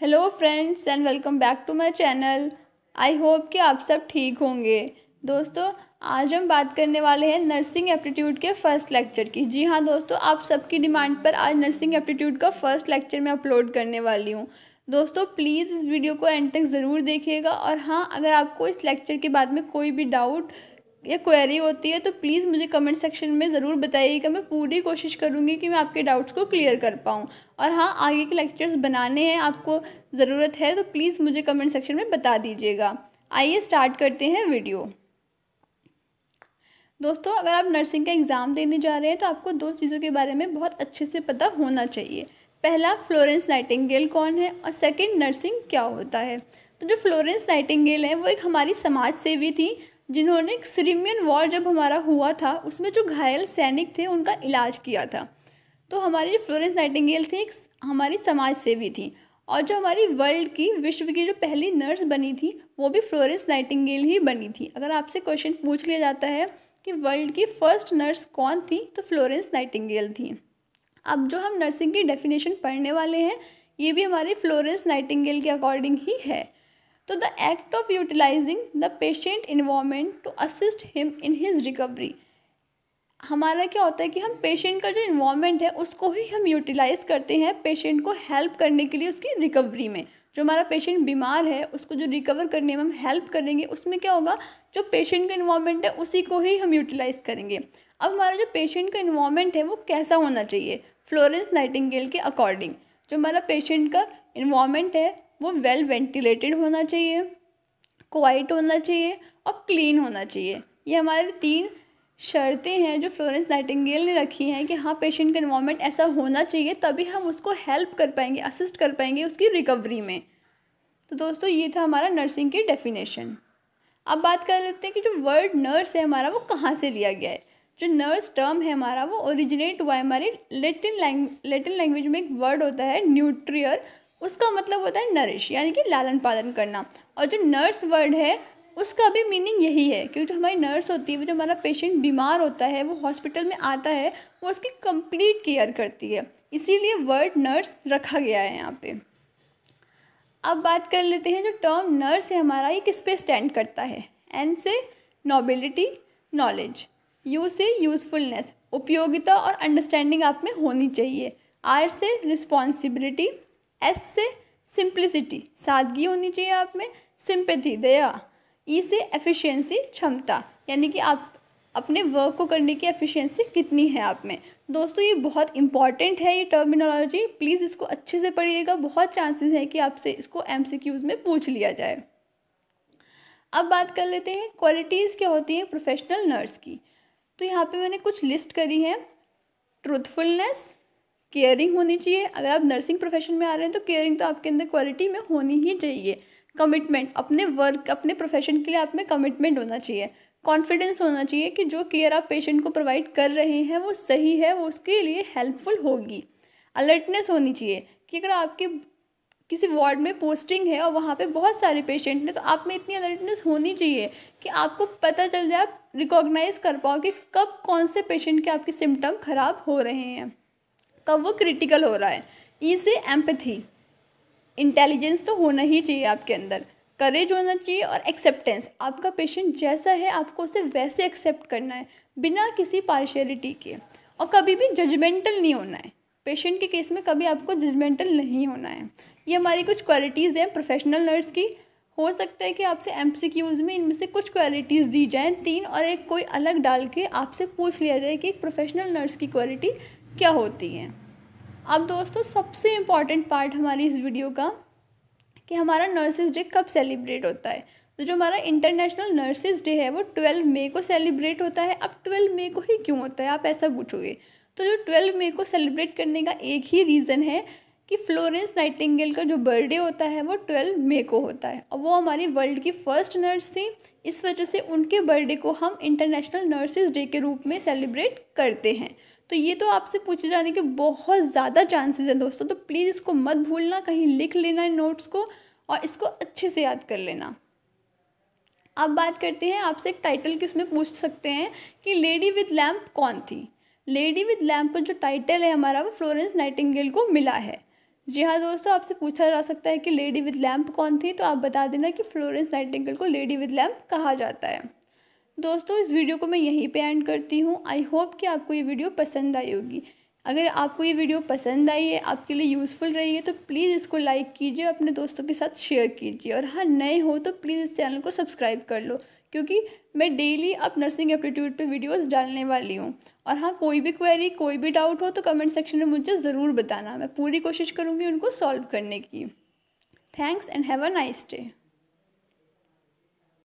hello friends and welcome back to my channel I hope कि आप सब ठीक होंगे दोस्तों आज हम बात करने वाले हैं नर्सिंग एप्टीट्यूड के फर्स्ट लेक्चर की जी हाँ दोस्तों आप सबकी डिमांड पर आज नर्सिंग एप्टीट्यूड का फर्स्ट लेक्चर मैं अपलोड करने वाली हूँ दोस्तों प्लीज़ इस वीडियो को एंड तक ज़रूर देखिएगा और हाँ अगर आपको इस लेक्चर के बाद में कोई भी डाउट या क्वेरी होती है तो प्लीज़ मुझे कमेंट सेक्शन में ज़रूर बताइएगा मैं पूरी कोशिश करूँगी कि मैं आपके डाउट्स को क्लियर कर पाऊँ और हाँ आगे के लेक्चर्स बनाने हैं आपको ज़रूरत है तो प्लीज़ मुझे कमेंट सेक्शन में बता दीजिएगा आइए स्टार्ट करते हैं वीडियो दोस्तों अगर आप नर्सिंग का एग्ज़ाम देने जा रहे हैं तो आपको दो चीज़ों के बारे में बहुत अच्छे से पता होना चाहिए पहला फ्लोरेंस नाइटिंगेल कौन है और सेकंड नर्सिंग क्या होता है तो जो फ्लोरेंस नाइटिंगेल है वो एक हमारी समाज सेवी थी जिन्होंने सीरिमियन वॉर जब हमारा हुआ था उसमें जो घायल सैनिक थे उनका इलाज किया था तो हमारी जो फ्लोरेंस नाइटिंगेल थी एक हमारी समाज सेवी थी और जो हमारी वर्ल्ड की विश्व की जो पहली नर्स बनी थी वो भी फ्लोरेंस नाइटिंगेल ही बनी थी अगर आपसे क्वेश्चन पूछ लिया जाता है कि वर्ल्ड की फ़र्स्ट नर्स कौन थी तो फ्लोरेंस नाइटिंगेल थी अब जो हम नर्सिंग की डेफिनेशन पढ़ने वाले हैं ये भी हमारी फ्लोरेंस नाइटिंगेल के अकॉर्डिंग ही है तो the act of utilizing the patient environment to assist him in his recovery हमारा क्या होता है कि हम पेशेंट का जो इन्वॉमेंट है उसको ही हम यूटिलाइज करते हैं पेशेंट को हेल्प करने के लिए उसकी रिकवरी में जो हमारा पेशेंट बीमार है उसको जो रिकवर करने में हम हेल्प करेंगे उसमें क्या होगा जो पेशेंट का इन्वामेंट है उसी को ही हम यूटिलाइज़ करेंगे अब हमारा जो पेशेंट का इन्वामेंट है वो कैसा होना चाहिए फ्लोरेंस नाइटिंगेल के अकॉर्डिंग जो हमारा पेशेंट का इन्वामेंट है वो वेल वेंटिलेटेड होना चाहिए क्वाइट होना चाहिए और क्लीन होना चाहिए ये हमारे तीन शर्तें हैं जो फ्लोरेंस नाइटिंगेल ने रखी हैं कि हाँ पेशेंट का इन्वामेंट ऐसा होना चाहिए तभी हम उसको हेल्प कर पाएंगे असिस्ट कर पाएंगे उसकी रिकवरी में तो दोस्तों ये था हमारा नर्सिंग की डेफिनेशन अब बात कर लेते हैं कि जो वर्ड नर्स है हमारा वो कहाँ से लिया गया है जो नर्स टर्म है हमारा वो ओरिजिनेट हुआ है हमारे लेटिन लैंग लेटिन लैंग्वेज में एक वर्ड होता है न्यूट्रियर उसका मतलब होता है नरिश यानी कि लालन पालन करना और जो नर्स वर्ड है उसका भी मीनिंग यही है क्योंकि जो हमारी नर्स होती है वो जो हमारा पेशेंट बीमार होता है वो हॉस्पिटल में आता है वो उसकी कंप्लीट केयर करती है इसीलिए वर्ड नर्स रखा गया है यहाँ पे अब बात कर लेते हैं जो टर्म नर्स है हमारा ये किस पे स्टैंड करता है एन से नॉबिलिटी नॉलेज यू से यूज़फुलनेस उपयोगिता और अंडरस्टैंडिंग आप में होनी चाहिए आर से रिस्पॉन्सिबिलिटी एस से सिंप्लिसिटी सादगी होनी चाहिए आप में सिंपथी दया ई e से एफिशिएंसी क्षमता यानी कि आप अपने वर्क को करने की एफिशिएंसी कितनी है आप में दोस्तों ये बहुत इंपॉर्टेंट है ये टर्मिनोलॉजी प्लीज़ इसको अच्छे से पढ़िएगा बहुत चांसेस हैं कि आपसे इसको एम में पूछ लिया जाए अब बात कर लेते हैं क्वालिटीज़ क्या होती हैं प्रोफेशनल नर्स की तो यहाँ पे मैंने कुछ लिस्ट करी है ट्रूथफुलनेस केयरिंग होनी चाहिए अगर आप नर्सिंग प्रोफेशन में आ रहे हैं तो केयरिंग तो आपके अंदर क्वालिटी में होनी ही चाहिए कमिटमेंट अपने वर्क अपने प्रोफेशन के लिए आप में कमिटमेंट होना चाहिए कॉन्फिडेंस होना चाहिए कि जो केयर आप पेशेंट को प्रोवाइड कर रहे हैं वो सही है वो उसके लिए हेल्पफुल होगी अलर्टनेस होनी चाहिए कि अगर आपके किसी वार्ड में पोस्टिंग है और वहाँ पे बहुत सारे पेशेंट हैं तो आप में इतनी अलर्टनेस होनी चाहिए कि आपको पता चल जाए रिकॉग्नाइज़ कर पाओ कि कब कौन से पेशेंट के आपके सिम्टम ख़राब हो रहे हैं कब वो क्रिटिकल हो रहा है ई से एम्पथी इंटेलिजेंस तो होना ही चाहिए आपके अंदर करेज होना चाहिए और एक्सेप्टेंस आपका पेशेंट जैसा है आपको उसे वैसे एक्सेप्ट करना है बिना किसी पार्शियलिटी के और कभी भी जजमेंटल नहीं होना है पेशेंट के केस में कभी आपको जजमेंटल नहीं होना है ये हमारी कुछ क्वालिटीज़ हैं प्रोफेशनल नर्स की हो सकता है कि आपसे एम में इनमें से कुछ क्वालिटीज़ दी जाएँ तीन और एक कोई अलग डाल के आपसे पूछ लिया जाए कि एक प्रोफेशनल नर्स की क्वालिटी क्या होती है अब दोस्तों सबसे इम्पॉर्टेंट पार्ट हमारी इस वीडियो का कि हमारा नर्सेज डे कब सेलिब्रेट होता है तो जो हमारा इंटरनेशनल नर्सेज डे है वो ट्वेल्व मई को सेलिब्रेट होता है अब ट्वेल्व मई को ही क्यों होता है आप ऐसा पूछोगे तो जो ट्वेल्व मई को सेलिब्रेट करने का एक ही रीज़न है कि फ्लोरेंस नाइटिंगेल का जो बर्थडे होता है वो ट्वेल्व मे को होता है और वो हमारी वर्ल्ड की फ़र्स्ट नर्स थी इस वजह से उनके बर्थडे को हम इंटरनेशनल नर्सेज डे के रूप में सेलिब्रेट करते हैं तो ये तो आपसे पूछे जाने के बहुत ज़्यादा चांसेस हैं दोस्तों तो प्लीज़ इसको मत भूलना कहीं लिख लेना इन नोट्स को और इसको अच्छे से याद कर लेना अब बात करते हैं आपसे एक टाइटल की उसमें पूछ सकते हैं कि लेडी विद लैम्प कौन थी लेडी विद लैम्प जो टाइटल है हमारा वो फ्लोरेंस नाइटिंगेल को मिला है जी हाँ दोस्तों आपसे पूछा जा सकता है कि लेडी विद लैम्प कौन थी तो आप बता देना कि फ्लोरेंस नाइटिंगल को लेडी विद लैम्प कहा जाता है दोस्तों इस वीडियो को मैं यहीं पे एंड करती हूँ आई होप कि आपको ये वीडियो पसंद आई होगी अगर आपको ये वीडियो पसंद आई है आपके लिए यूज़फुल रही है तो प्लीज़ इसको लाइक कीजिए अपने दोस्तों के साथ शेयर कीजिए और हाँ नए हो तो प्लीज़ इस चैनल को सब्सक्राइब कर लो क्योंकि मैं डेली अब नर्सिंग एप्टीट्यूड पे वीडियोस डालने वाली हूँ और हाँ कोई भी क्वेरी कोई भी डाउट हो तो कमेंट सेक्शन में मुझे ज़रूर बताना मैं पूरी कोशिश करूँगी उनको सॉल्व करने की thanks and have a nice day